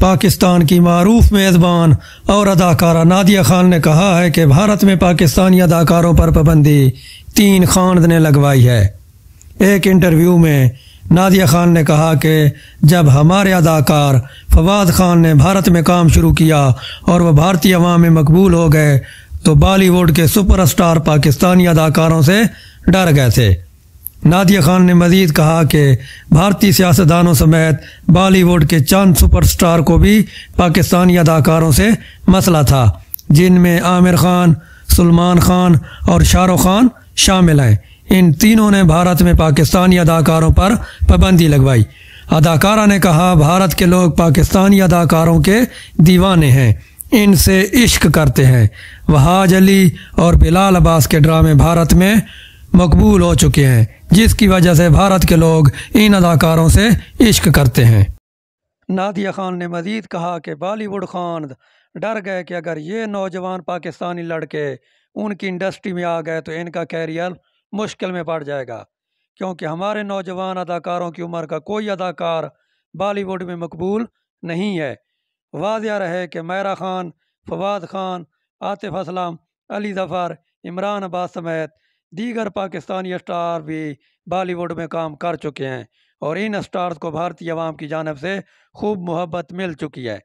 पाकिस्तान की मरूफ मेज़बान और अदाकारा नादिया खान ने कहा है कि भारत में पाकिस्तानी अदाकारों पर पाबंदी तीन खान ने लगवाई है एक इंटरव्यू में नादिया खान ने कहा कि जब हमारे अदाकार फवाद खान ने भारत में काम शुरू किया और वह भारतीय अवाम में मकबूल हो गए तो बॉलीवुड के सुपरस्टार पाकिस्तानी अदाकारों से डर गए थे नादिया खान ने मजीद कहा कि भारतीय सियासतदानों समेत बॉलीवुड के चंद सुपरस्टार को भी पाकिस्तानी अदाकारों से मसला था जिनमें आमिर खान सलमान खान और शाहरुख खान शामिल हैं इन तीनों ने भारत में पाकिस्तानी अदाकारों पर पाबंदी लगवाई अदाकारा ने कहा भारत के लोग पाकिस्तानी अदाकारों के दीवाने हैं इनसे इश्क करते हैं वहाज अली और बिलाल अब्बास के ड्रामे भारत में मकबूल हो चुके हैं जिसकी वजह से भारत के लोग इन अदाकारों से इश्क करते हैं नादिया खान ने मजीद कहा कि बॉलीवुड खान डर गए कि अगर ये नौजवान पाकिस्तानी लड़के उनकी इंडस्ट्री में आ गए तो इनका कैरियर मुश्किल में पड़ जाएगा क्योंकि हमारे नौजवान अदाकारों की उम्र का कोई अदाकार बॉलीवुड में मकबूल नहीं है वाजिया रहे कि मैरा खान फवाद खान आतिफ असलम अली जफ़र इमरान अब्बास समेत दीगर पाकिस्तानी स्टार भी बॉलीवुड में काम कर चुके हैं और इन स्टार्स को भारतीय अवाम की जानब से खूब मोहब्बत मिल चुकी है